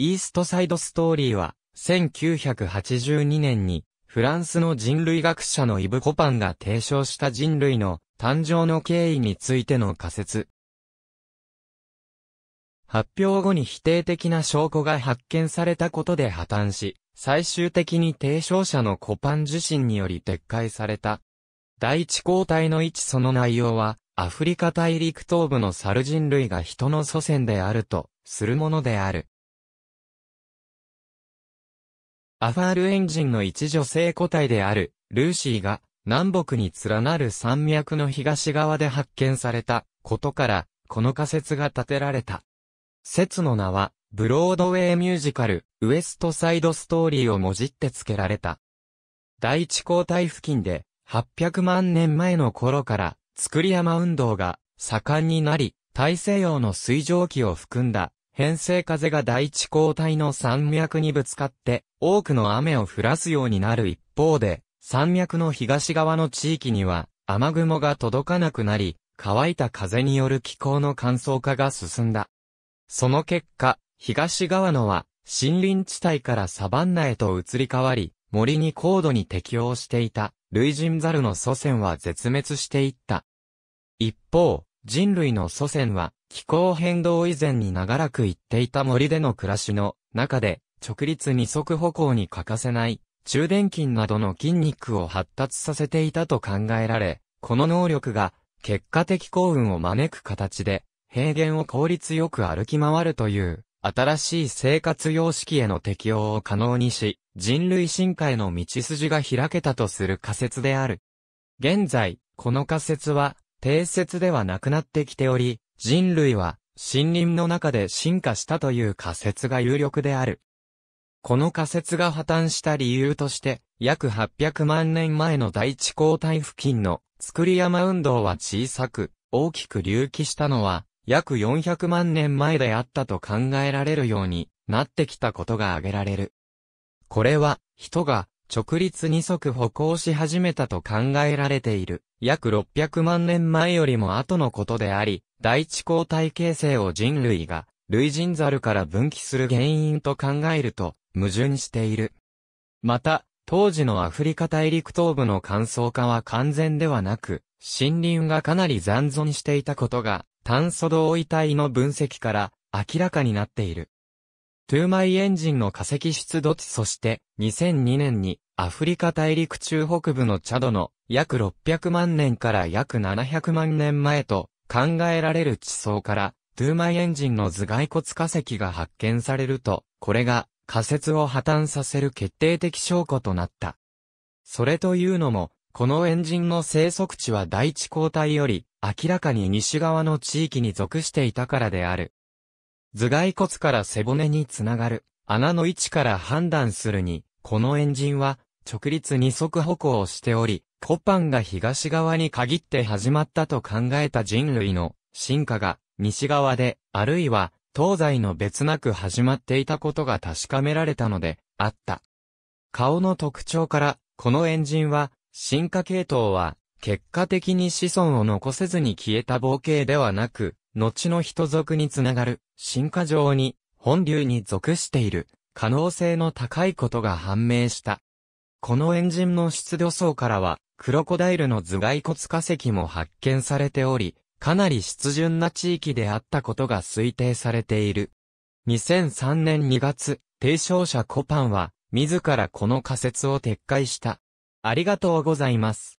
イーストサイドストーリーは、1982年に、フランスの人類学者のイブ・コパンが提唱した人類の誕生の経緯についての仮説。発表後に否定的な証拠が発見されたことで破綻し、最終的に提唱者のコパン自身により撤回された。第一交代の位置その内容は、アフリカ大陸東部の猿人類が人の祖先であると、するものである。アファールエンジンの一女性個体である、ルーシーが、南北に連なる山脈の東側で発見されたことから、この仮説が立てられた。説の名は、ブロードウェイミュージカル、ウエストサイドストーリーをもじって付けられた。第一交代付近で、800万年前の頃から、作り山運動が盛んになり、大西洋の水蒸気を含んだ偏西風が第一交代の山脈にぶつかって、多くの雨を降らすようになる一方で、山脈の東側の地域には、雨雲が届かなくなり、乾いた風による気候の乾燥化が進んだ。その結果、東側のは、森林地帯からサバンナへと移り変わり、森に高度に適応していた、類人猿の祖先は絶滅していった。一方、人類の祖先は、気候変動以前に長らく行っていた森での暮らしの中で、直立二足歩行に欠かせない、中殿筋などの筋肉を発達させていたと考えられ、この能力が、結果的幸運を招く形で、平原を効率よく歩き回るという、新しい生活様式への適応を可能にし、人類進化への道筋が開けたとする仮説である。現在、この仮説は、定説ではなくなってきており、人類は森林の中で進化したという仮説が有力である。この仮説が破綻した理由として、約800万年前の大地交代付近の作り山運動は小さく、大きく隆起したのは、約400万年前であったと考えられるようになってきたことが挙げられる。これは、人が直立二足歩行し始めたと考えられている、約600万年前よりも後のことであり、第一抗体形成を人類が、類人猿から分岐する原因と考えると、矛盾している。また、当時のアフリカ大陸東部の乾燥化は完全ではなく、森林がかなり残存していたことが、炭素同位体の分析から明らかになっている。トゥーマイエンジンの化石出土地そして2002年にアフリカ大陸中北部のチャドの約600万年から約700万年前と考えられる地層から、トゥーマイエンジンの頭蓋骨化石が発見されると、これが仮説を破綻させる決定的証拠となった。それというのも、このエンジンの生息地は第一交代より明らかに西側の地域に属していたからである。頭蓋骨から背骨につながる穴の位置から判断するに、このエンジンは直立二足歩行をしており、コパンが東側に限って始まったと考えた人類の進化が西側で、あるいは東西の別なく始まっていたことが確かめられたので、あった。顔の特徴から、このエンジンは、進化系統は、結果的に子孫を残せずに消えた冒険ではなく、後の人族につながる、進化上に、本流に属している、可能性の高いことが判明した。このエンジンの出土層からは、クロコダイルの頭蓋骨化石も発見されており、かなり湿潤な地域であったことが推定されている。2003年2月、提唱者コパンは、自らこの仮説を撤回した。ありがとうございます。